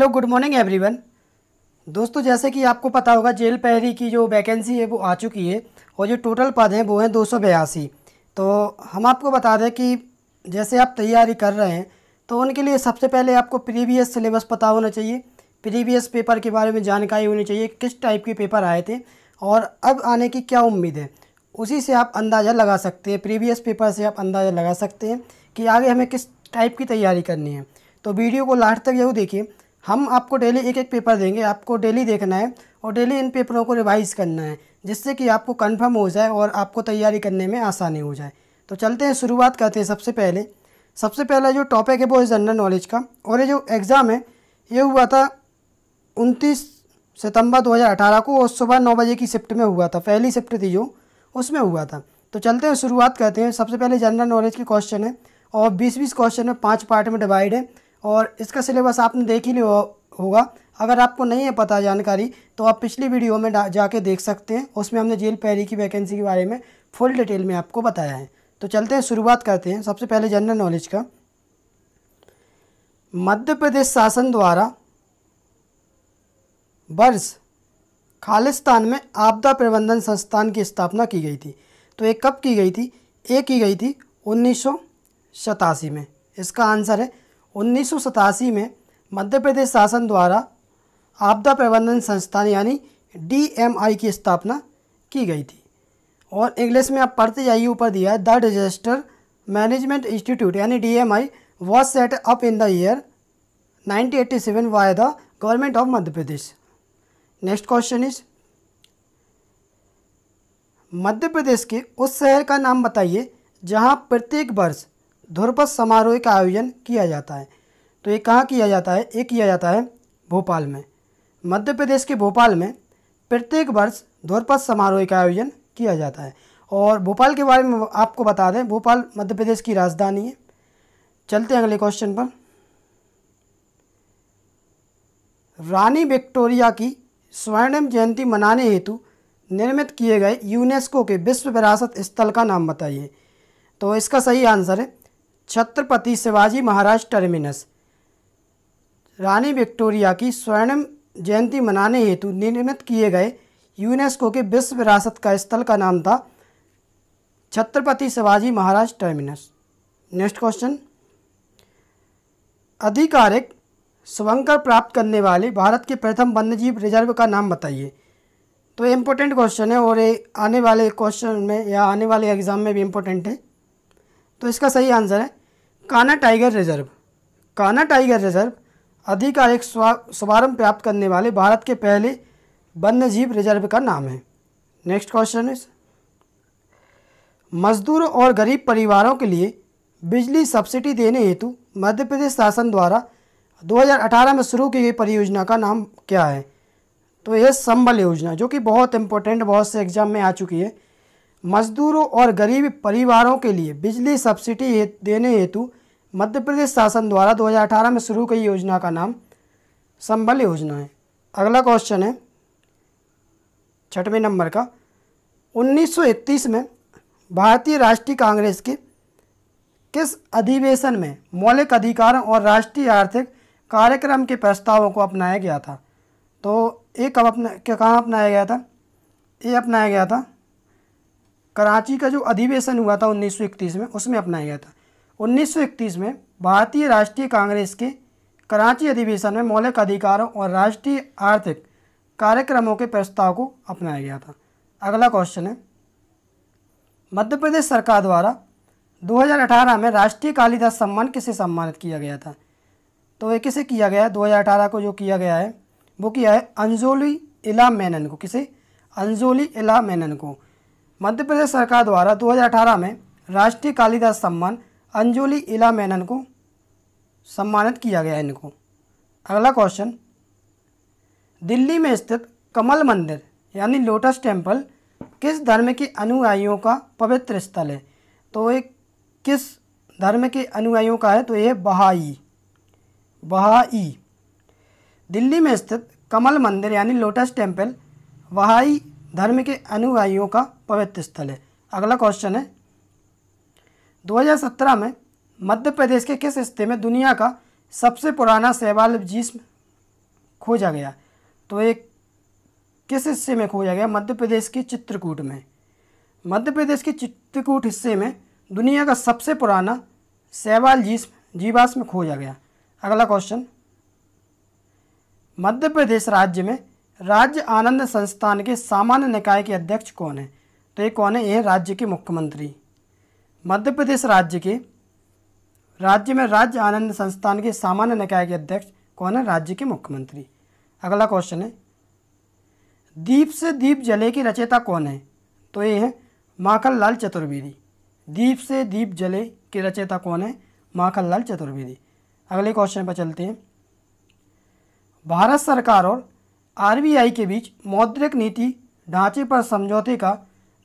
Hello good morning everyone दोस्तों जैसे कि आपको पता होगा जेल पहरी की जो वैकेंसी है वो आ चुकी है और जो टोटल पद हैं वो हैं दो तो हम आपको बता दें कि जैसे आप तैयारी कर रहे हैं तो उनके लिए सबसे पहले आपको प्रीवियस सिलेबस पता होना चाहिए प्रीवियस पेपर के बारे में जानकारी होनी चाहिए किस टाइप के पेपर आए थे और अब आने की क्या उम्मीद है उसी से आप अंदाज़ा लगा सकते हैं प्रीवियस पेपर से आप अंदाज़ा लगा सकते हैं कि आगे हमें किस टाइप की तैयारी करनी है तो वीडियो को लास्ट तक जरूर देखिए हम आपको डेली एक एक पेपर देंगे आपको डेली देखना है और डेली इन पेपरों को रिवाइज़ करना है जिससे कि आपको कन्फर्म हो जाए और आपको तैयारी करने में आसानी हो जाए तो चलते हैं शुरुआत करते हैं सबसे पहले सबसे पहला जो टॉपिक है वो है जनरल नॉलेज का और ये जो एग्ज़ाम है ये हुआ था उनतीस सितंबर 2018 को और सुबह नौ बजे की शिफ्ट में हुआ था पहली शिफ्ट थी जो उसमें हुआ था तो चलते हैं शुरुआत करते हैं सबसे पहले जनरल नॉलेज के क्वेश्चन है और बीस बीस क्वेश्चन में पाँच पार्ट में डिवाइड है और इसका सिलेबस आपने देख ही लिया होगा अगर आपको नहीं है पता जानकारी तो आप पिछली वीडियो में जाके देख सकते हैं उसमें हमने जेल पैरी की वैकेंसी के बारे में फुल डिटेल में आपको बताया है तो चलते हैं शुरुआत करते हैं सबसे पहले जनरल नॉलेज का मध्य प्रदेश शासन द्वारा वर्ष खालिस्तान में आपदा प्रबंधन संस्थान की स्थापना की गई थी तो ये कब की गई थी ये की गई थी उन्नीस में इसका आंसर है उन्नीस में मध्य प्रदेश शासन द्वारा आपदा प्रबंधन संस्थान यानी डी की स्थापना की गई थी और इंग्लिश में आप पढ़ते जाइए ऊपर दिया है द डिजास्टर मैनेजमेंट इंस्टीट्यूट यानी D M I was set up in the year 1987 by the government of Madhya Pradesh next question is Madhya Pradesh के उस शहर का नाम बताइए जहां प्रत्येक वर्ष ध्रुपद समारोह का आयोजन किया जाता है तो ये कहाँ किया जाता है ये किया जाता है भोपाल में मध्य प्रदेश के भोपाल में प्रत्येक वर्ष ध्रुपद समारोह का आयोजन किया जाता है और भोपाल के बारे में आपको बता दें भोपाल मध्य प्रदेश की राजधानी है चलते हैं अगले क्वेश्चन पर रानी विक्टोरिया की स्वर्णिम जयंती मनाने हेतु निर्मित किए गए यूनेस्को के विश्व विरासत स्थल का नाम बताइए तो इसका सही आंसर है छत्रपति शिवाजी महाराज टर्मिनस रानी विक्टोरिया की स्वर्ण जयंती मनाने हेतु निर्मित किए गए यूनेस्को के विश्व विरासत का स्थल का नाम था Chhatrapati Shivaji Maharaj terminus next question आधिकारिक स्वंकर प्राप्त करने वाले भारत के प्रथम वन्यजीव रिजर्व का नाम बताइए तो इम्पोर्टेंट क्वेश्चन है और ये आने वाले क्वेश्चन में या आने वाले एग्ज़ाम में भी इम्पोर्टेंट है तो इसका सही आंसर है Kanha tiger reserve Kanha tiger reserve आधिकारिक शुभारंभ प्राप्त करने वाले भारत के पहले वन्य जीव रिजर्व का नाम है नेक्स्ट क्वेश्चन इस मजदूर और गरीब परिवारों के लिए बिजली सब्सिडी देने हेतु मध्य प्रदेश शासन द्वारा 2018 में शुरू की गई परियोजना का नाम क्या है तो यह संबल योजना जो कि बहुत इंपॉर्टेंट बहुत से एग्जाम में आ चुकी है मजदूरों और गरीब परिवारों के लिए बिजली सब्सिडी देने हेतु मध्य प्रदेश शासन द्वारा 2018 में शुरू की योजना का नाम संबल योजना है अगला क्वेश्चन है छठवें नंबर का 1931 में भारतीय राष्ट्रीय कांग्रेस के किस अधिवेशन में मौलिक अधिकारों और राष्ट्रीय आर्थिक कार्यक्रम के प्रस्तावों को अपनाया गया था तो ये कब अपना कहाँ अपनाया गया था ये अपनाया गया था कराची का जो अधिवेशन हुआ था 1931 में उसमें अपनाया गया था उन्नीस में भारतीय राष्ट्रीय कांग्रेस के कराची अधिवेशन में मौलिक अधिकारों और राष्ट्रीय आर्थिक कार्यक्रमों के प्रस्ताव को अपनाया गया था अगला क्वेश्चन है मध्य प्रदेश सरकार द्वारा 2018 में राष्ट्रीय कालिदास सम्मान किसे सम्मानित किया गया था तो ये किसे किया गया है 2018 को जो किया गया है वो किया है अंजोली इला मेनन को किसे अंजोली इला मेनन को मध्य प्रदेश सरकार द्वारा 2018 में राष्ट्रीय कालिदास सम्मान अंजोली इला मेनन को सम्मानित किया गया इनको अगला क्वेश्चन दिल्ली में स्थित कमल मंदिर यानी लोटस टेम्पल किस धर्म के अनुयायियों का पवित्र स्थल है तो ये किस धर्म के अनुयायियों का है तो ये बहाई बहाई दिल्ली में स्थित कमल मंदिर यानी लोटस टेम्पल वहाई धर्म के अनुयायियों का पवित्र स्थल है अगला क्वेश्चन है 2017 में मध्य प्रदेश के किस हिस्से में दुनिया का सबसे पुराना शैवाल जिसम खोजा गया तो एक किस हिस्से में खोजा गया मध्य प्रदेश के चित्रकूट में मध्य प्रदेश के चित्रकूट हिस्से में दुनिया का सबसे पुराना शैवाल जिसम जीवाश्म खोजा गया अगला क्वेश्चन मध्य प्रदेश राज्य में राज्य आनंद संस्थान के सामान्य निकाय के अध्यक्ष कौन है तो ये कौन है ये राज्य के मुख्यमंत्री मध्य प्रदेश राज्य के राज्य में राज्य आनंद संस्थान के सामान्य निकाय के अध्यक्ष कौन है राज्य के मुख्यमंत्री अगला क्वेश्चन है दीप से दीप जले की रचयिता कौन है तो ये है माखन लाल चतुर्वेदी दीप से दीप जले की रचयिता कौन है माखन लाल चतुर्वेदी अगले क्वेश्चन पर चलते हैं भारत सरकार और आरबीआई के बीच मौद्रिक नीति ढांचे पर समझौते का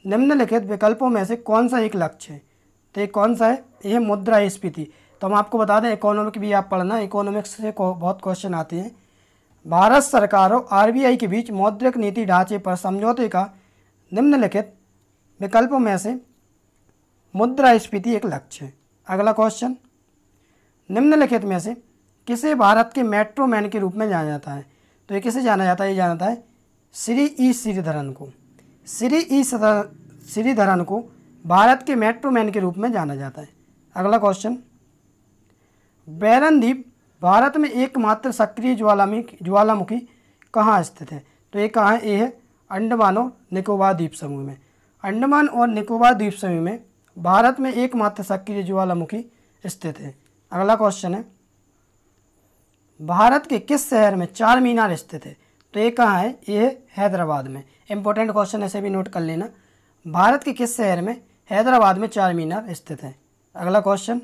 निम्नलिखित विकल्पों में से कौन सा एक लक्ष्य है तो ये कौन सा है ये मुद्रा स्फीति तो हम आपको बता दें इकोनॉमिक भी आप पढ़ना इकोनॉमिक्स से बहुत क्वेश्चन आते हैं भारत सरकार और आरबीआई के बीच मौद्रिक नीति ढांचे पर समझौते का निम्नलिखित विकल्पों में से मुद्रा स्फीति एक लक्ष्य है अगला क्वेश्चन निम्नलिखित में से किसे भारत के मेट्रो मैन के रूप में जाना जाता है तो ये किसे जाना जाता है ये जाना जाता है श्री ई श्रीधरन को श्री ई श्रीधरन को भारत के मेट्रो मैन के रूप में जाना जाता है अगला क्वेश्चन बैरन द्वीप भारत में एकमात्र सक्रिय ज्वालामुखी ज्वालामुखी कहाँ स्थित है तो ये कहाँ ये है अंडमान और निकोबार द्वीप समूह में अंडमान और निकोबार द्वीप समूह में भारत में एकमात्र सक्रिय ज्वालामुखी स्थित है अगला क्वेश्चन है भारत के किस शहर में चार मीनार स्थित है तो ये कहाँ है ये हैदराबाद में इंपॉर्टेंट क्वेश्चन ऐसे भी नोट कर लेना भारत के किस शहर में हैदराबाद में चार मीनार स्थित है अगला क्वेश्चन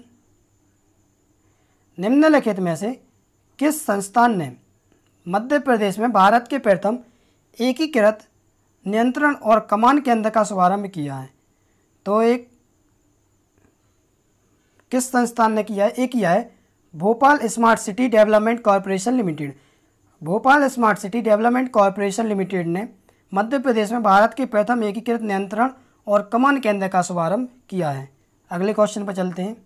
निम्नलिखित में से किस संस्थान ने मध्य प्रदेश में भारत के प्रथम एकीकृत नियंत्रण और कमान केंद्र का शुभारंभ किया है तो एक किस संस्थान ने किया है एक किया है Bhopal smart city development corporation limited Bhopal smart city development corporation limited ने मध्य प्रदेश में भारत के प्रथम एकीकृत नियंत्रण और कमान केंद्र का शुभारंभ किया है अगले क्वेश्चन पर चलते हैं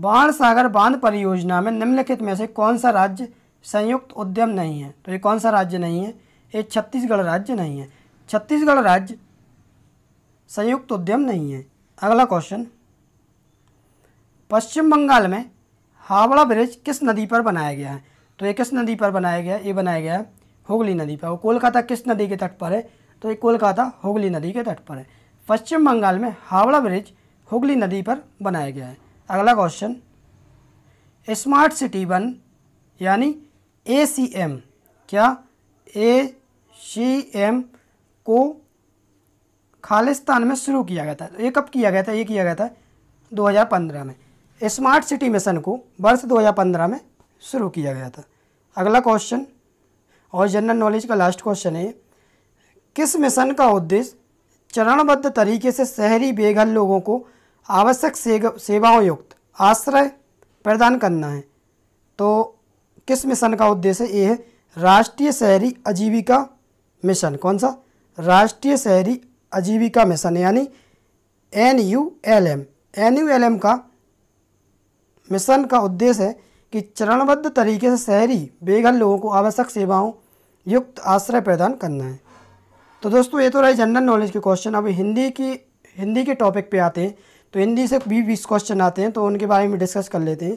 बाण सागर बांध परियोजना में निम्नलिखित में से कौन सा राज्य संयुक्त उद्यम नहीं है तो ये कौन सा राज्य नहीं है ये छत्तीसगढ़ राज्य नहीं है छत्तीसगढ़ राज्य संयुक्त उद्यम नहीं है अगला क्वेश्चन पश्चिम बंगाल में हावड़ा ब्रिज किस नदी पर बनाया गया है तो ये किस नदी पर बनाया गया ये बनाया गया है हुगली नदी पर और कोलकाता किस नदी के तट पर है तो ये कोलकाता हुगली नदी के तट पर है पश्चिम बंगाल में हावड़ा ब्रिज हुगली नदी पर बनाया गया है अगला क्वेश्चन स्मार्ट सिटी वन यानी ए सी एम क्या ए सी एम को खालिस्तान में शुरू किया गया था तो ये कब किया गया था ये किया गया था 2015 में स्मार्ट सिटी मिशन को वर्ष 2015 में शुरू किया गया था अगला क्वेश्चन और जनरल नॉलेज का लास्ट क्वेश्चन है किस मिशन का उद्देश्य चरणबद्ध तरीके से शहरी बेघर लोगों को आवश्यक सेवाओं युक्त आश्रय प्रदान करना है तो किस मिशन का उद्देश्य ये है राष्ट्रीय शहरी आजीविका मिशन कौन सा राष्ट्रीय शहरी आजीविका मिशन यानी N U L M N U L M का मिशन का उद्देश्य है कि चरणबद्ध तरीके से शहरी बेघर लोगों को आवश्यक सेवाओं युक्त आश्रय प्रदान करना है तो दोस्तों ये तो रहे जनरल नॉलेज के क्वेश्चन अब हिंदी की हिंदी के टॉपिक पे आते हैं तो हिंदी से भी बीस क्वेश्चन आते हैं तो उनके बारे में डिस्कस कर लेते हैं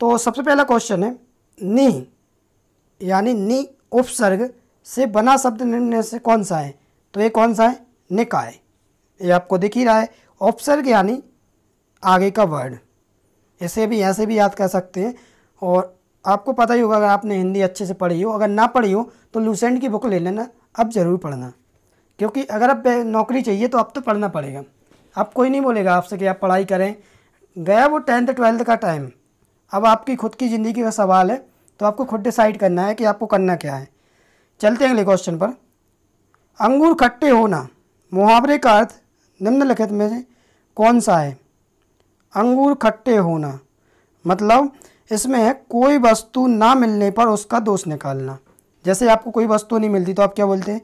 तो सबसे पहला क्वेश्चन है नी यानी नी उपसर्ग से बना शब्द निर्णय से कौन सा है तो ये कौन सा है निकाय ये आपको दिख ही रहा है उपसर्ग यानी आगे का वर्ड ऐसे भी ऐसे भी याद कर सकते हैं और आपको पता ही होगा अगर आपने हिंदी अच्छे से पढ़ी हो अगर ना पढ़ी हो तो लूसेंट की बुक ले लेना अब ज़रूर पढ़ना क्योंकि अगर अब नौकरी चाहिए तो अब तो पढ़ना पड़ेगा अब कोई नहीं बोलेगा आपसे कि आप पढ़ाई करें गया वो टेंथ ट्वेल्थ का टाइम अब आपकी खुद की ज़िंदगी का सवाल है तो आपको खुद डिसाइड करना है कि आपको करना क्या है चलते हैं अगले क्वेश्चन पर अंगूर खट्टे होना मुहावरे का अर्थ निम्नलिखित में से कौन सा है अंगूर खट्टे होना मतलब इसमें कोई वस्तु ना मिलने पर उसका दोष निकालना जैसे आपको कोई वस्तु नहीं मिलती तो आप क्या बोलते हैं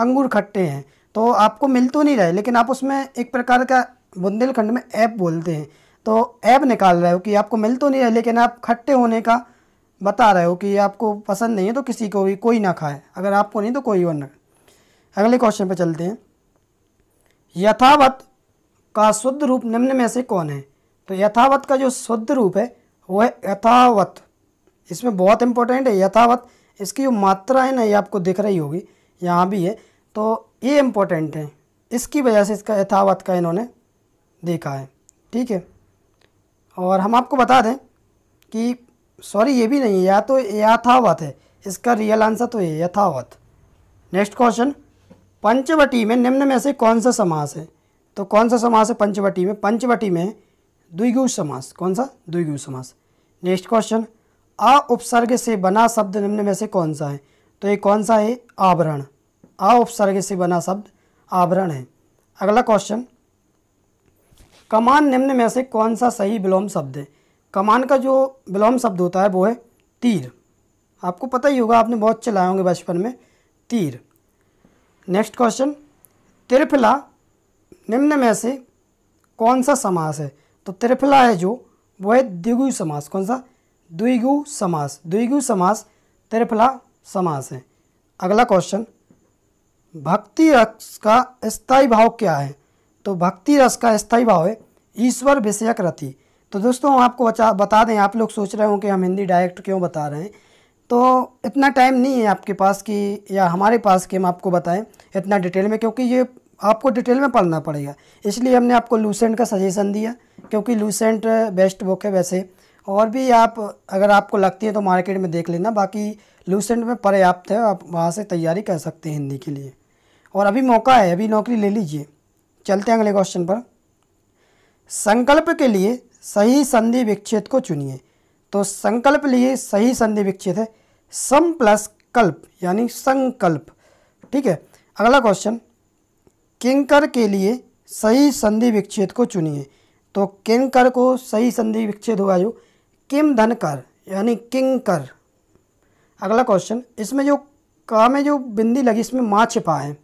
अंगूर खट्टे हैं तो आपको मिल तो नहीं रहे लेकिन आप उसमें एक प्रकार का बुंदेलखंड में ऐप बोलते हैं तो ऐप निकाल रहे हो कि आपको मिल तो नहीं रहे लेकिन आप खट्टे होने का बता रहे हो कि आपको पसंद नहीं है तो किसी को भी कोई ना खाए अगर आपको नहीं तो कोई और ना अगले क्वेश्चन पर चलते हैं यथावत का शुद्ध रूप निम्न में से कौन है तो यथावत का जो शुद्ध रूप है वो है यथावत इसमें बहुत इंपॉर्टेंट है यथावत इसकी जो मात्रा है ना ये आपको दिख रही होगी यहाँ भी है तो ये इम्पोर्टेंट है इसकी वजह से इसका यथावत का इन्होंने देखा है ठीक है और हम आपको बता दें कि सॉरी ये भी नहीं है या तो यथावत है इसका रियल आंसर तो ये यथावत नेक्स्ट क्वेश्चन पंचवटी में निम्न में से कौन सा समास है तो कौन सा समास है पंचवटी में पंचवटी में द्विगु समास कौन सा द्विगु समास नेक्स्ट क्वेश्चन आ उपसर्ग से बना शब्द निम्न में से कौन सा है तो ये कौन सा है आभरण आ उपसर्ग से बना शब्द आभरण है अगला क्वेश्चन कमान निम्न में से कौन सा सही विलोम शब्द है कमान का जो विलोम शब्द होता है वो है तीर आपको पता ही होगा आपने बहुत चलाए होंगे बचपन में तीर नेक्स्ट क्वेश्चन त्रिफला निम्न में से कौन सा समास है तो त्रिफला है जो वो है द्विगु समास कौन सा द्विगु समास द्विगु समास त्रिफला समास है अगला क्वेश्चन भक्ति रस का स्थायी भाव क्या है तो भक्ति रस का स्थायी भाव है ईश्वर विषयक रति तो दोस्तों हम आपको बचा बता दें आप लोग सोच रहे हो कि हम हिंदी डायरेक्ट क्यों बता रहे हैं तो इतना टाइम नहीं है आपके पास कि या हमारे पास कि हम आपको बताएं इतना डिटेल में क्योंकि ये आपको डिटेल में पढ़ना पड़ेगा इसलिए हमने आपको लूसेंट का सजेशन दिया क्योंकि लूसेंट बेस्ट बुक है वैसे और भी आप अगर आपको लगती है तो मार्केट में देख लेना बाकी लूसेंट में पर्याप्त है आप वहाँ से तैयारी कर सकते हैं हिंदी के लिए और अभी मौका है अभी नौकरी ले लीजिए चलते हैं अगले क्वेश्चन पर संकल्प के लिए सही संधि विक्षेद को चुनिए तो संकल्प लिए सही संधि विक्षेद है सम प्लस कल्प यानी संकल्प ठीक है अगला क्वेश्चन किंकर के लिए सही संधि विक्षेद को चुनिए तो किंकर को सही संधि विक्षेद होगा जो किम धनकर यानी किंग कर अगला क्वेश्चन इसमें जो का में जो बिंदी लगी इसमें माँ छिपा है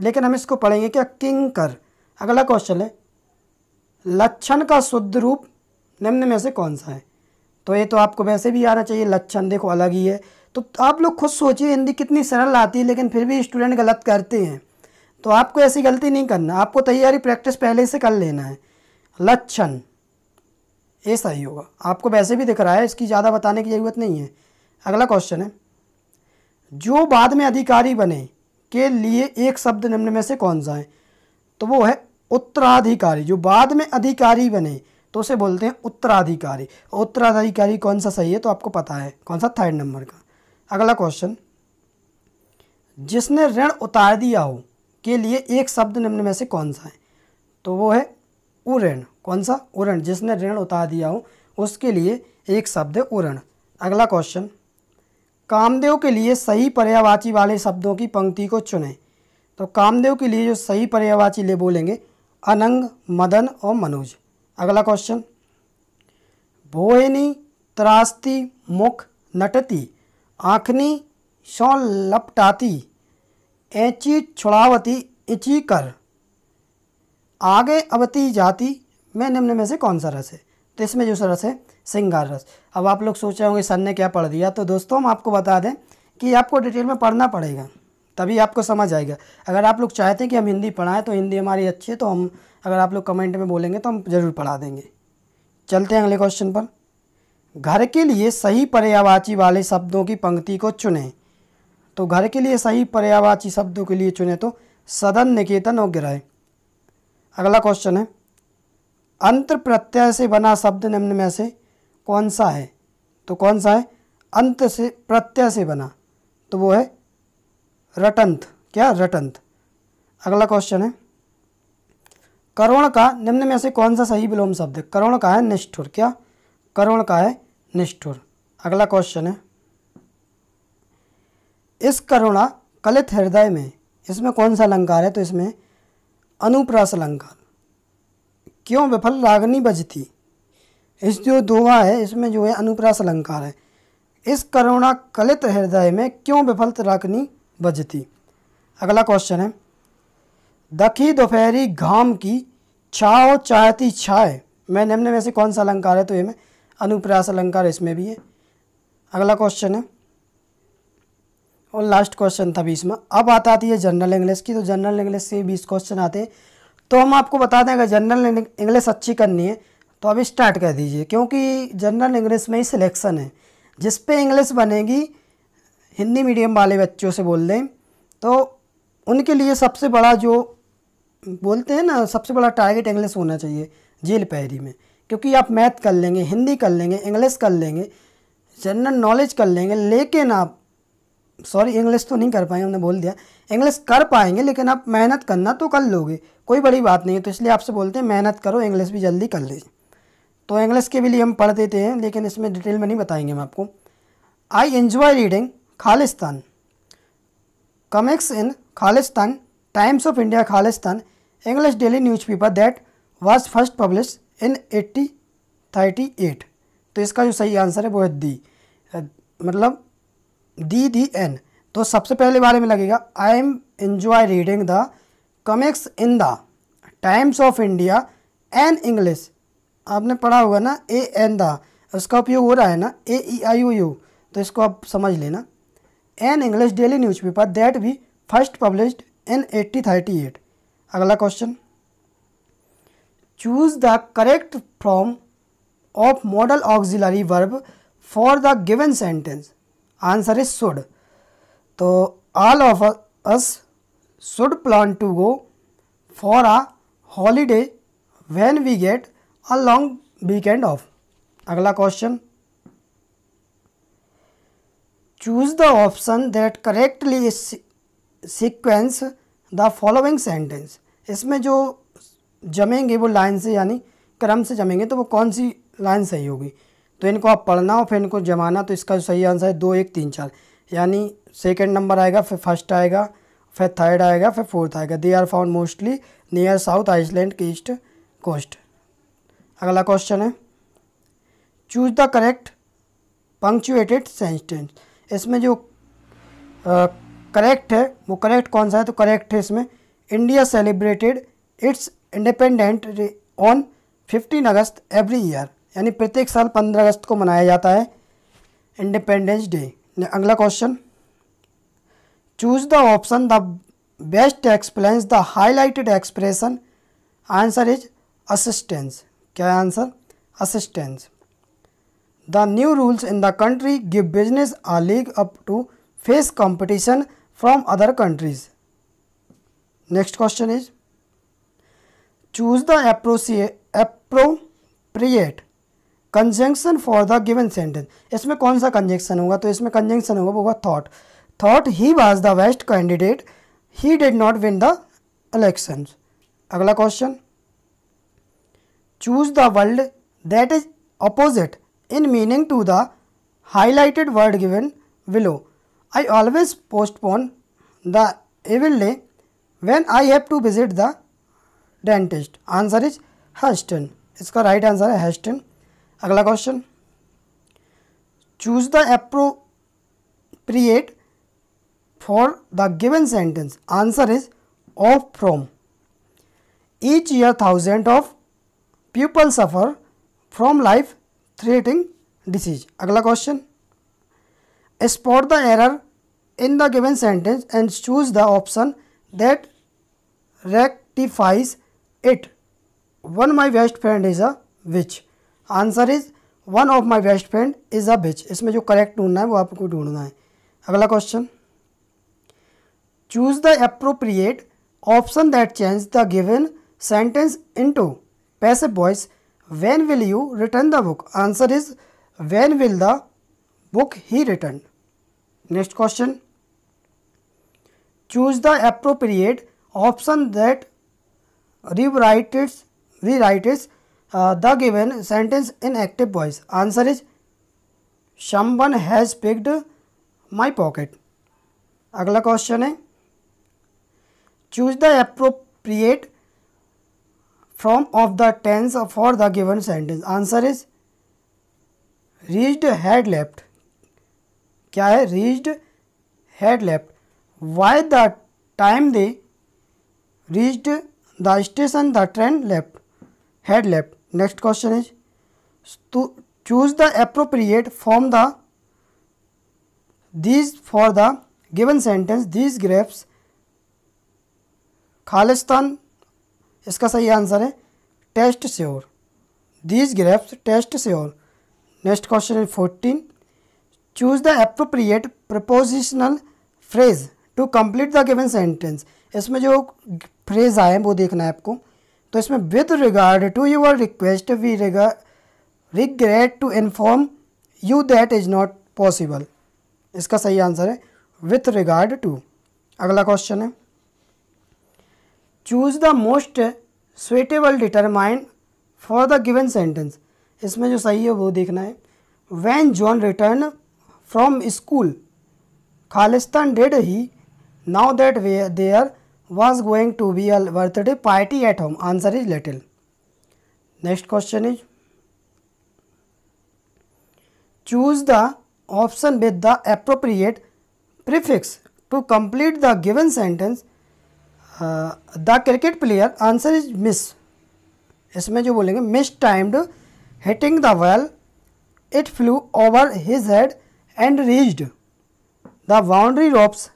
लेकिन हम इसको पढ़ेंगे क्या किंग कर अगला क्वेश्चन है लक्षण का शुद्ध रूप निम्न में से कौन सा है तो ये तो आपको वैसे भी आना चाहिए लक्षण देखो अलग ही है तो आप लोग खुद सोचिए हिंदी कितनी सरल आती है लेकिन फिर भी स्टूडेंट गलत करते हैं तो आपको ऐसी गलती नहीं करना आपको तैयारी प्रैक्टिस पहले से कर लेना है लक्षण ए सही होगा आपको वैसे भी दिख रहा है इसकी ज़्यादा बताने की ज़रूरत नहीं है अगला क्वेश्चन है जो बाद में अधिकारी बने के लिए एक शब्द निम्न में से कौन सा है तो वो है उत्तराधिकारी जो बाद में अधिकारी बने तो उसे बोलते हैं उत्तराधिकारी उत्तराधिकारी कौन सा सही है तो आपको पता है कौन सा थर्ड नंबर का अगला क्वेश्चन जिसने ऋण उतार दिया हो के लिए एक शब्द निम्न में से कौन सा है तो वो है उरण कौन सा उरण जिसने ऋण उतार दिया हो उसके लिए एक शब्द है उरण अगला क्वेश्चन कामदेव के लिए सही पर्यावाची वाले शब्दों की पंक्ति को चुनें तो कामदेव के लिए जो सही पर्यावाची ले बोलेंगे अनंग मदन और मनोज अगला क्वेश्चन भोहिनी त्रास्ती मुख नटती आँखनी सौ लपटाती ऐची छुड़ावती इची कर आगे अवती जाति में निम्न में से कौन सा रस है तो इसमें जो रस है सिंगार रस अब आप लोग सोच रहे होंगे सर ने क्या पढ़ दिया तो दोस्तों हम आपको बता दें कि आपको डिटेल में पढ़ना पड़ेगा तभी आपको समझ आएगा अगर आप लोग चाहते हैं कि हम हिंदी पढ़ाएं तो हिंदी हमारी अच्छी है तो हम अगर आप लोग कमेंट में बोलेंगे तो हम ज़रूर पढ़ा देंगे चलते हैं अगले क्वेश्चन पर घर के लिए सही पर्यावाची वाले शब्दों की पंक्ति को चुनें तो घर के लिए सही पर्यावाची शब्दों के लिए चुने तो सदन निकेतन और ग्राह अगला क्वेश्चन है अंत प्रत्यय से बना शब्द निम्न में से कौन सा है तो कौन सा है अंत से प्रत्यय से बना तो वो है रटंत क्या रटंत अगला क्वेश्चन है करुण का निम्न में से कौन सा सही विलोम शब्द है करुण का है निष्ठुर क्या करुण का है निष्ठुर अगला क्वेश्चन है इस करुणा कलित हृदय में इसमें कौन सा अलंकार है तो इसमें अनुप्रास अलंकार क्यों विफल रागनी बजती इस जो दोहा है इसमें जो है अनुप्रास अलंकार है इस करुणा कलित हृदय में क्यों विफल रागनी बजती अगला क्वेश्चन है दखी दोपहरी घाम की छाओ चाहती छाए मैं निम्न में से कौन सा अलंकार है तो ये में अनुप्रास अलंकार इसमें भी है अगला क्वेश्चन है और लास्ट क्वेश्चन था बीस में अब आता आती है जनरल इंग्लिश की तो जनरल इंग्लिश से बीस क्वेश्चन आते हैं तो हम आपको बता दें अगर जनरल इंग्लिश अच्छी करनी है तो अब स्टार्ट कर दीजिए क्योंकि जनरल इंग्लिश में ही सिलेक्शन है जिस पे इंग्लिश बनेगी हिंदी मीडियम वाले बच्चों से बोल दें तो उनके लिए सबसे बड़ा जो बोलते हैं ना सबसे बड़ा टारगेट इंग्लिश होना चाहिए जेल पैरी में क्योंकि आप मैथ कर लेंगे हिंदी कर लेंगे इंग्लिश कर लेंगे जनरल नॉलेज कर लेंगे लेकिन आप सॉरी इंग्लिश तो नहीं कर पाएंगे हमने बोल दिया इंग्लिश कर पाएंगे लेकिन आप मेहनत करना तो कर लोगे कोई बड़ी बात नहीं है तो इसलिए आपसे बोलते हैं मेहनत करो इंग्लिश भी जल्दी कर लीजिए तो इंग्लिश के भी लिए हम पढ़ देते हैं लेकिन इसमें डिटेल में नहीं बताएंगे हम आपको आई एन्जॉय रीडिंग खालिस्तान कमिक्स इन खालिस्तान टाइम्स ऑफ इंडिया खालिस्तान English daily newspaper that was first publish in eighty thirty eight तो इसका जो सही आंसर है वो है दी मतलब डी डी एन तो सबसे पहले बारे में लगेगा I am enjoy reading the comics in the Times of India an English आपने पढ़ा होगा ना ए एन द उसका उपयोग हो रहा है ना ए ई आई यू तो इसको आप समझ लेना an English daily newspaper that we first published in eighty thirty eight अगला question choose the correct form of modal auxiliary verb for the given sentence answer is should तो all of us should plan to go for a holiday when we get a long weekend off अगला question choose the option that correctly sequence the following sentence इसमें जो जमेंगे वो line से यानी क्रम से जमेंगे तो वो कौन सी लाइन सही होगी तो इनको आप पढ़ना और फिर इनको जमाना तो इसका जो सही आंसर है दो एक तीन चार यानी सेकेंड नंबर आएगा फिर फर्स्ट आएगा फिर थर्ड आएगा फिर फोर्थ आएगा they are found mostly near south Iceland के ईस्ट कोस्ट अगला क्वेश्चन है choose the correct punctuated sentence इसमें जो करेक्ट है वो करेक्ट कौन सा है तो करेक्ट है इसमें India celebrated its independent on 15 August every year यानी प्रत्येक साल पंद्रह अगस्त को मनाया जाता है इंडिपेंडेंस डे अगला question choose the option the best explains the highlighted expression answer is assistance क्या है answer assistance the new rules in the country give business a league up to face competition from other countries next question is choose the अप्रोसिए appropriate conjunction for the given sentence इसमें कौन सा conjunction होगा तो इसमें conjunction होगा वो होगा though though he was the best candidate he did not win the election अगला question choose the world that is opposite in meaning to the highlighted word given below I always postpone the evil day when I have to visit the dentist answer is hasten इसका right answer है hasten अगला question choose the appropriate for the given sentence answer is of from each year thousand of people suffer from life threatening disease अगला question spot the error in the given sentence and choose the option that rectifies it one my best friend is a which answer is one of my best friend is a bitch इसमें जो correct ढूंढना है वो आपको ढूंढना है अगला question choose the appropriate option that change the given sentence in into passive voice when will you return the book answer is when will the book he return next question choose the appropriate option that rewrite right is the given sentence in active voice answer is is one has picked my pocket अगला question है choose the appropriate from of the tense for the given sentence answer is reached had left क्या है reached had left by the time they reached the station the train left had left next question is to choose the appropriate form the these for the given sentence these grapes खालिस्तान इसका सही answer है taste sure these grapes taste sure next question है fourteen choose the appropriate prepositional phrase to complete the given sentence इसमें जो phrase आए हैं वो देखना है आपको तो इसमें with regard to your request we regret to inform you that is not possible इसका सही आंसर है विथ रिगार्ड टू अगला क्वेश्चन है choose the most suitable determine for the given sentence इसमें जो सही है वो देखना है when John return from school खालिस्तान did he now that way there was going to be a birthday party at home? Answer is little. Next question is choose the option with the appropriate prefix to complete the given sentence. Uh, the cricket player answer is miss. इसमें जो बोलेंगे mistimed hitting the well it flew over his head and reached the boundary ropes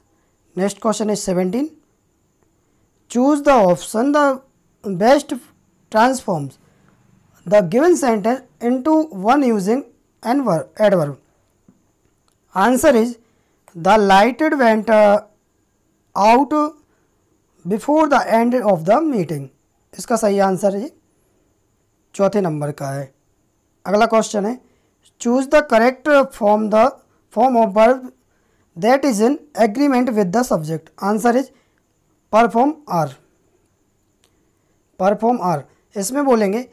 next question is seventeen choose the option the best transforms the given sentence into one using an adverb. Answer is the light went uh, out before the end of the meeting. इसका सही answer है चौथे number का है अगला question है choose the correct form the form of verb that is in agreement with the subject answer is perform are perform are इसमें बोलेंगे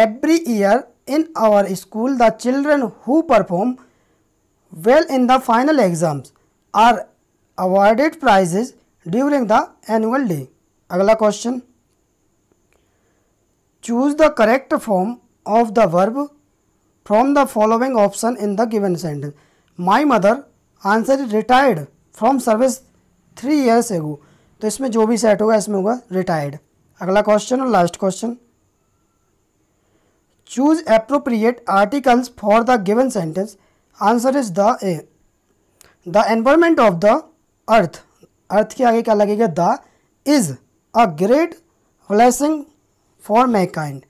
every year in our school the children who perform well in the final exams are awarded prizes during the annual day अगला question choose the correct form of the verb from the following option in the given sentence my mother answer is retired from service three years ago तो इसमें जो भी set होगा इसमें होगा retired अगला question और last question choose appropriate articles for the given sentence answer is the A the environment of the earth earth के आगे क्या लगेगा the is a great blessing for mankind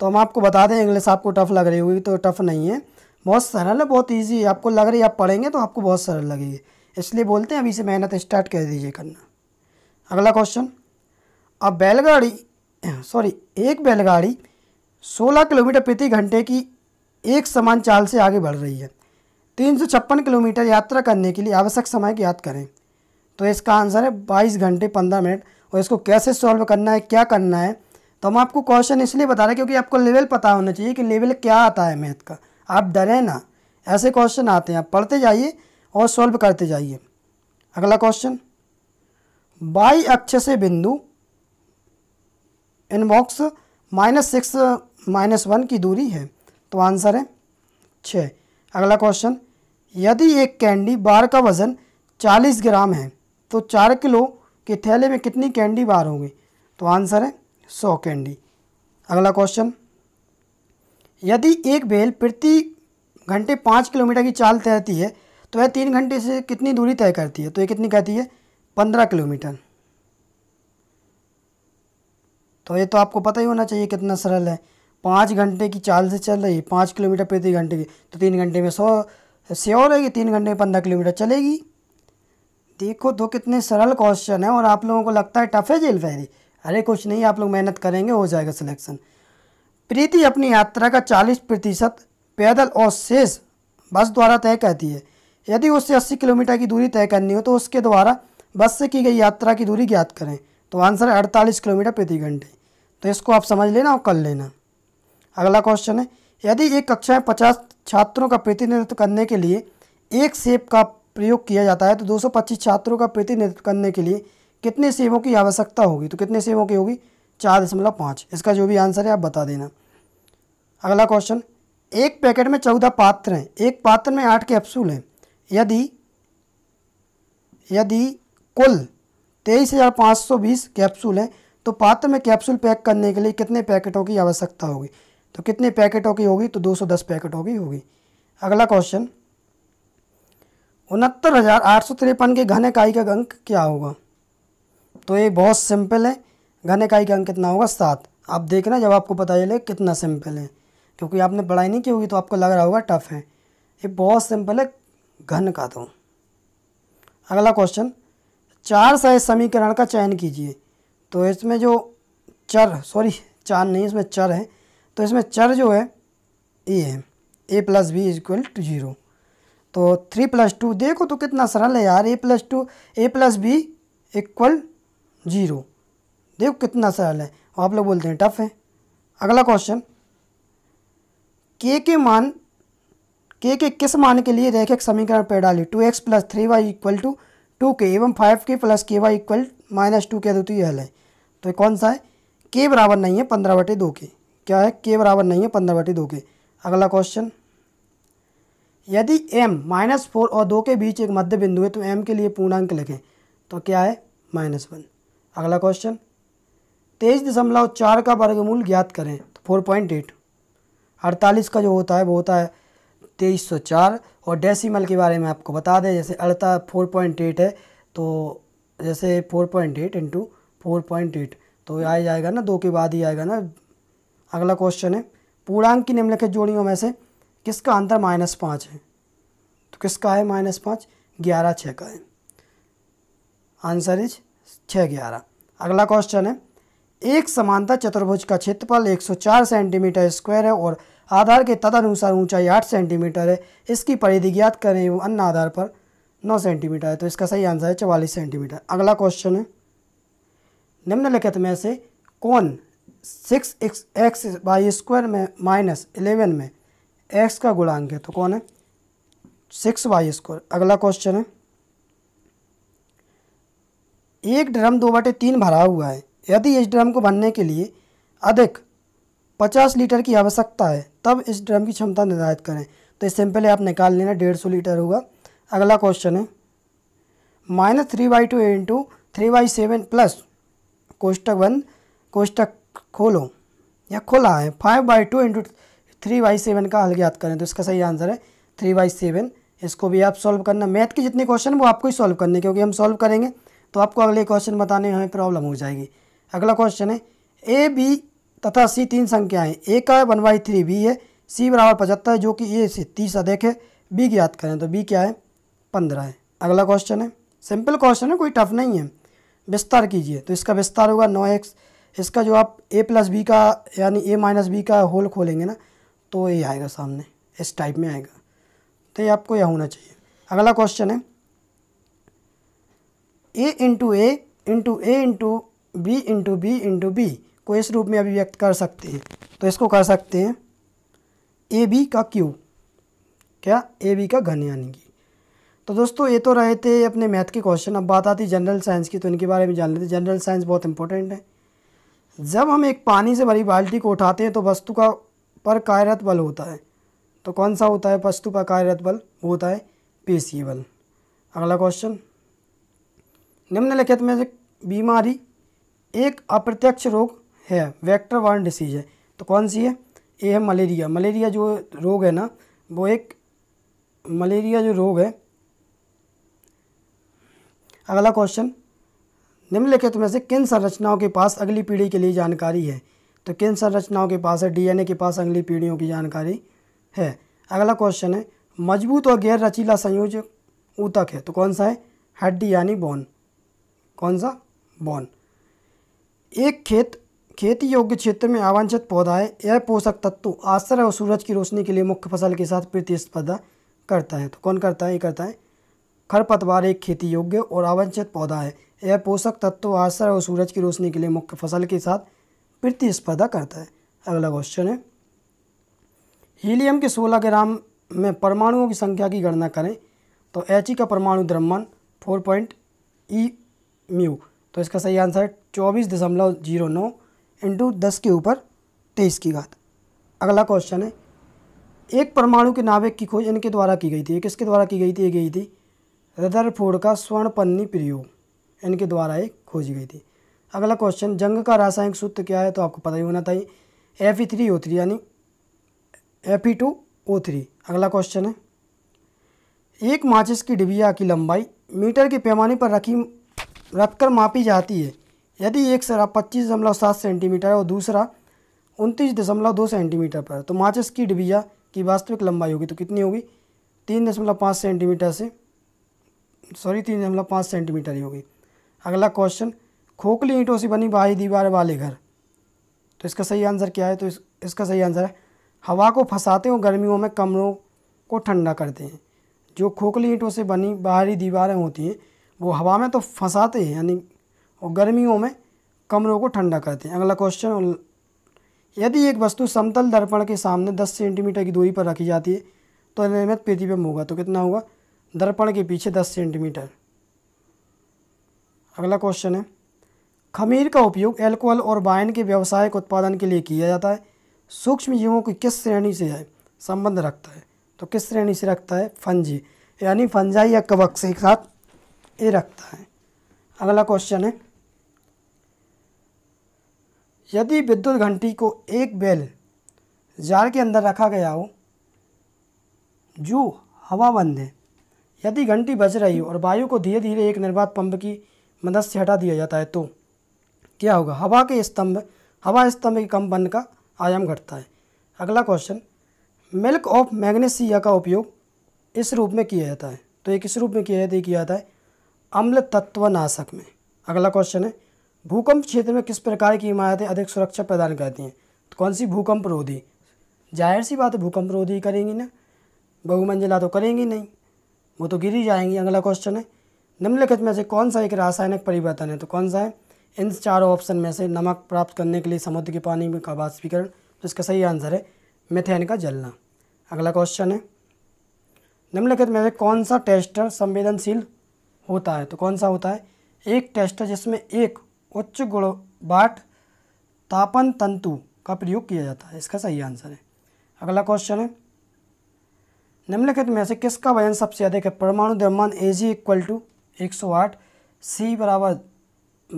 तो हम आपको बता दें इंग्लिश आपको टफ लग रही होगी तो टफ नहीं है बहुत सरल है बहुत ईजी है आपको लग रही है आप पढ़ेंगे तो आपको बहुत सरल लगेगी इसलिए बोलते हैं अभी से मेहनत स्टार्ट कर दीजिए करना अगला क्वेश्चन अब बैलगाड़ी सॉरी एक बैलगाड़ी 16 किलोमीटर प्रति घंटे की एक समान चाल से आगे बढ़ रही है तीन सौ छप्पन किलोमीटर यात्रा करने के लिए आवश्यक समय ज्ञात करें तो इसका आंसर है बाईस घंटे पंद्रह मिनट और इसको कैसे सॉल्व करना है क्या करना है तो हम आपको क्वेश्चन इसलिए बता रहे हैं क्योंकि आपको लेवल पता होना चाहिए कि लेवल क्या आता है मैथ का आप डरें ना ऐसे क्वेश्चन आते हैं आप पढ़ते जाइए और सॉल्व करते जाइए अगला क्वेश्चन बाई अक्ष से बिंदु इनबॉक्स माइनस सिक्स माइनस वन की दूरी है तो आंसर है छः अगला क्वेश्चन यदि एक कैंडी बार का वज़न चालीस ग्राम है तो चार किलो के थैले में कितनी कैंडी बार होंगी तो आंसर है सौ कैंडी अगला क्वेश्चन यदि एक बेल प्रति घंटे पाँच किलोमीटर की चाल तैरती है तो वह तीन घंटे से कितनी दूरी तय करती है तो ये कितनी कहती है पंद्रह किलोमीटर तो ये तो आपको पता ही होना चाहिए कितना सरल है पाँच घंटे की चाल से चल रही है पाँच किलोमीटर प्रति घंटे की तो तीन घंटे में सौ श्योर है कि तीन घंटे में पंद्रह किलोमीटर चलेगी देखो तो कितने सरल क्वेश्चन है और आप लोगों को लगता है टफ है जेल फहरी अरे कुछ नहीं आप लोग मेहनत करेंगे हो जाएगा सिलेक्शन प्रीति अपनी यात्रा का चालीस प्रतिशत पैदल और शेष बस द्वारा तय करती है यदि उससे अस्सी किलोमीटर की दूरी तय करनी हो तो उसके द्वारा बस से की गई यात्रा की दूरी ज्ञात करें तो आंसर है अड़तालीस किलोमीटर प्रति घंटे तो इसको आप समझ लेना और कर लेना अगला क्वेश्चन है यदि एक कक्षा में पचास छात्रों का प्रतिनिधित्व करने के लिए एक सेब का प्रयोग किया जाता है तो 225 छात्रों का प्रतिनिधित्व करने के लिए कितने सेबों की आवश्यकता होगी तो कितने सेबों की होगी चार दशमलव पाँच इसका जो भी आंसर है आप बता देना अगला क्वेश्चन एक पैकेट में चौदह पात्र हैं एक पात्र में आठ कैप्सूल हैं यदि यदि कुल तेईस हज़ार पाँच सौ बीस कैप्सूल हैं तो पात्र में कैप्सूल पैक करने के लिए कितने पैकेटों की आवश्यकता होगी तो कितने पैकेटों की होगी तो दो सौ दस पैकेटों की होगी अगला क्वेश्चन उनहत्तर हज़ार आठ सौ तिरपन के घन इकाई का अंक क्या होगा तो ये बहुत सिंपल है घन इकाई का अंक कितना होगा सात आप देखना जब आपको पता चले कितना सिंपल है क्योंकि आपने पढ़ाई नहीं की होगी तो आपको लग रहा होगा टफ है ये बहुत सिंपल है घन का तो अगला क्वेश्चन चार सहज समीकरण का चयन कीजिए तो इसमें जो चर सॉरी चार नहीं इसमें चर है तो इसमें चर जो है ए है A plus B equal to zero तो थ्री प्लस टू देखो तो कितना सरल है यार A plus two A plus B equal zero देखो कितना सरल है आप लोग बोलते हैं टफ है अगला क्वेश्चन के के मान के के किस मान के लिए रैखिक समीकरण पेड़ डाली two X plus three Y equal to two के एवं फाइव के प्लस के वाई इक्वल माइनस टू के दो हल है तो कौन सा है के बराबर नहीं है पंद्रह बटे दो के क्या है के बराबर नहीं है पंद्रह बटे दो के अगला क्वेश्चन यदि एम माइनस फोर और दो के बीच एक मध्य बिंदु है तो एम के लिए पूर्णांक लिखें तो क्या है माइनस वन अगला क्वेश्चन तेईस दशमलव चार का वर्गमूल ज्ञात करें तो फोर पॉइंट एट अड़तालीस का जो होता है वो होता है तेईस सौ चार और डेसीमल के बारे में आपको बता दें जैसे अड़ता फोर पॉइंट एट है तो जैसे four point eight into four point eight तो आ जाएगा ना दो के बाद ही आएगा ना अगला क्वेश्चन है पूर्णांक की निम्नलिखित जोड़ियों में से किसका अंतर माइनस पाँच है तो किसका है माइनस पाँच ग्यारह छः का है आंसर इज छः ग्यारह अगला क्वेश्चन है एक समानता चतुर्भुज का क्षेत्रफल चार सेंटीमीटर स्क्वायर है और आधार के तदनुसार ऊंचाई आठ सेंटीमीटर है इसकी परिधि ज्ञात करें वो अन्य आधार पर नौ सेंटीमीटर है तो इसका सही आंसर है चवालीस सेंटीमीटर अगला क्वेश्चन है निम्नलिखित में से कौन six X X Y square में माइनस इलेवन में एक्स का गुणांक है तो कौन है सिक्स वाई स्क्वायर अगला क्वेश्चन है एक ड्रम दो बटे तीन भरा हुआ है यदि इस ड्रम को भरने के लिए अधिक पचास लीटर की आवश्यकता है तब इस ड्रम की क्षमता निर्धारित करें तो इससे पहले आप निकाल लेना डेढ़ सौ लीटर होगा अगला क्वेश्चन है minus three by two into three by seven plus कोष्टक वन कोष्टक खोलो या खोला है five by two into three by seven का हल ज्ञात करें तो इसका सही आंसर है थ्री बाई सेवन इसको भी आप सॉल्व करना मैथ के जितने क्वेश्चन वो आपको ही सॉल्व करने क्योंकि हम सॉल्व करेंगे तो आपको अगले क्वेश्चन बताने में हमें प्रॉब्लम हो जाएगी अगला क्वेश्चन है ए बी तथा सी तीन संख्याएं ए का वन बाई थ्री बी है सी बराबर पचहत्तर है जो कि ए से तीस अधिक है बी की याद करें तो बी क्या है पंद्रह है अगला क्वेश्चन है सिंपल क्वेश्चन है कोई टफ नहीं है विस्तार कीजिए तो इसका विस्तार होगा नौ एक्स इसका जो आप ए प्लस बी का यानी ए माइनस बी का होल खोलेंगे ना तो ये आएगा सामने इस टाइप में आएगा तो ये आपको यह होना चाहिए अगला क्वेश्चन है A into A into A into B into B into B को इस रूप में अभिव्यक्त कर सकते हैं तो इसको कर सकते हैं ए बी का क्यू क्या ए बी का घन यानी कि तो दोस्तों ये तो रहे थे अपने मैथ के क्वेश्चन अब बात आती जनरल साइंस की तो इनके बारे में जान लेते जनरल साइंस बहुत इंपॉर्टेंट है जब हम एक पानी से भरी बाल्टी को उठाते हैं तो वस्तु का पर कार्यरत बल होता है तो कौन सा होता है वस्तु पर कार्यरत बल वो होता है पेशी बल अगला क्वेश्चन निम्नलिखित में से बीमारी एक अप्रत्यक्ष रोग है वेक्टर वार्न डिसीज है तो कौन सी है ये है मलेरिया मलेरिया जो रोग है ना वो एक मलेरिया जो रोग है अगला क्वेश्चन निम्नलिखित में से किन संरचनाओं के पास अगली पीढ़ी के लिए जानकारी है तो किन संरचनाओं के पास है डीएनए के पास अगली पीढ़ियों की जानकारी है अगला क्वेश्चन है मजबूत और गैर रचीला संयोजक ऊतक है तो कौन सा है हड्डी यानी बोन कौन सा बोन एक खेत खेती योग्य क्षेत्र में अवांछित है यह पोषक तत्व आश्रय और सूरज की रोशनी के लिए मुख्य फसल के साथ प्रतिस्पर्धा करता है तो कौन करता है ये करता है खरपतवार एक खेती योग्य और अवांछित पौधा है यह पोषक तत्व आश्रय और सूरज की रोशनी के लिए मुख्य फसल के साथ प्रतिस्पर्धा करता है अगला क्वेश्चन है हीलियम के 16 ग्राम में परमाणुओं की संख्या की गणना करें तो एच e का परमाणु द्रमण फोर पॉइंट ई म्यू तो इसका सही आंसर है चौबीस दशमलव जीरो नौ इंटू दस के ऊपर तेईस की घात अगला क्वेश्चन है एक परमाणु के नाभिक की खोज इनके द्वारा की गई थी किसके द्वारा की गई थी ये गई थी फोड़ का स्वर्ण पन्नी प्रयोग इनके द्वारा ये खोजी गई थी अगला क्वेश्चन जंग का रासायनिक सूत्र क्या है तो आपको पता ही होना था F E three O three यानी F E two O three अगला क्वेश्चन है एक माचिस की डिबिया की लंबाई मीटर के पैमाने पर रखी रखकर मापी जाती है यदि एक सिरा पच्चीस दशमलव सात सेंटीमीटर है और दूसरा उनतीस दशमलव दो सेंटीमीटर पर तो माचिस की डिबिया की वास्तविक लंबाई होगी तो कितनी होगी तीन दशमलव पाँच सेंटीमीटर से सॉरी तीन दशमलव पाँच सेंटीमीटर ही होगी अगला क्वेश्चन खोखली ईंटों से बनी बाहरी दीवार वाले घर तो इसका सही आंसर क्या है तो इस, इसका सही आंसर है हवा को फंसाते और गर्मियों में कमरों को ठंडा करते हैं जो खोखली ईंटों से बनी बाहरी दीवारें होती हैं वो हवा में तो फंसाते हैं यानी और गर्मियों में कमरों को ठंडा करते हैं अगला क्वेश्चन यदि एक वस्तु समतल दर्पण के सामने 10 सेंटीमीटर की दूरी पर रखी जाती है तो निर्मित प्रतिबिंब होगा तो कितना होगा दर्पण के पीछे 10 सेंटीमीटर अगला क्वेश्चन है खमीर का उपयोग एल्कोहल और वाइन के व्यावसायिक उत्पादन के लिए किया जाता है सूक्ष्म जीवों की किस श्रेणी से है संबंध रखता है तो किस श्रेणी से रखता है फंजी यानी फंजाई या कवक से एक साथ ये रखता है अगला क्वेश्चन है यदि विद्युत घंटी को एक बेल जार के अंदर रखा गया हो जो हवा बंद है यदि घंटी बज रही हो और वायु को धीरे धीरे एक निर्बाध पंप की मदद से हटा दिया जाता है तो क्या होगा हवा के स्तंभ हवा स्तंभ के कम बंद का आयाम घटता है अगला क्वेश्चन मिल्क ऑफ मैग्नेसिया का उपयोग इस रूप में किया जाता है तो एक इस रूप में किया जाता है किया जाता है अम्ल तत्व नाशक में अगला क्वेश्चन है भूकंप क्षेत्र में किस प्रकार की इमारतें अधिक सुरक्षा प्रदान करती हैं तो कौन सी भूकंप रोधी जाहिर सी बात है भूकंप रोधी करेंगी ना बहुमंजिला तो करेंगी नहीं वो तो गिरी जाएंगी अगला क्वेश्चन है निम्नलिखित में से कौन सा एक रासायनिक परिवर्तन है तो कौन सा है इन चारों ऑप्शन में से नमक प्राप्त करने के लिए समुद्र के पानी में का बाष्पीकरण तो इसका सही आंसर है मिथेन का जलना अगला क्वेश्चन है निम्नलिखित में से कौन सा टेस्टर संवेदनशील होता है तो कौन सा होता है एक टेस्ट है जिसमें एक उच्च गुणबाट तापन तंतु का प्रयोग किया जाता है इसका सही आंसर है अगला क्वेश्चन है निम्नलिखित में से किसका वजन सबसे अधिक है परमाणु द्रव्यमान ए जी इक्वल टू एक सौ आठ सी बराबर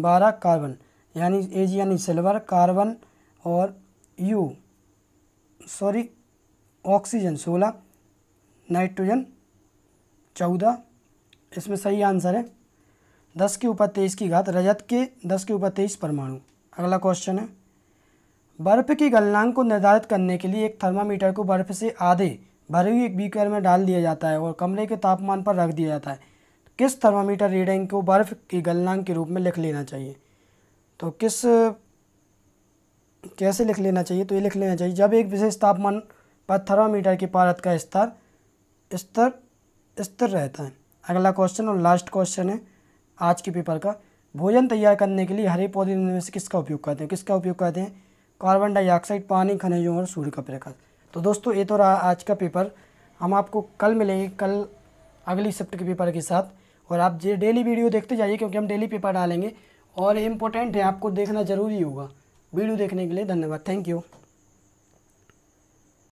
बारह कार्बन यानी ए जी यानी सिल्वर कार्बन और यू सॉरी ऑक्सीजन सोलह नाइट्रोजन चौदह इसमें सही आंसर है दस के ऊपर तेईस की घात रजत के दस के ऊपर तेईस परमाणु अगला क्वेश्चन है बर्फ़ की गलनांक को निर्धारित करने के लिए एक थर्मामीटर को बर्फ़ से आधे भरे हुए एक बीकर में डाल दिया जाता है और कमरे के तापमान पर रख दिया जाता है किस थर्मामीटर रीडिंग को बर्फ़ की गलनांक के रूप में लिख लेना चाहिए तो किस कैसे लिख लेना चाहिए तो ये लिख लेना चाहिए जब एक विशेष तापमान पर थर्मामीटर की पारत का स्तर स्तर स्थिर रहता है अगला क्वेश्चन और लास्ट क्वेश्चन है आज के पेपर का भोजन तैयार करने के लिए हरे पौधे में से किसका उपयोग करते हैं किसका उपयोग करते हैं कार्बन डाइऑक्साइड पानी खनिजों और सूर्य का प्रकाश तो दोस्तों ये तो रहा आज का पेपर हम आपको कल मिलेंगे कल अगली शिफ्ट के पेपर के साथ और आप जे डेली वीडियो देखते जाइए क्योंकि हम डेली पेपर डालेंगे और इम्पोर्टेंट है आपको देखना ज़रूरी होगा वीडियो देखने के लिए धन्यवाद थैंक यू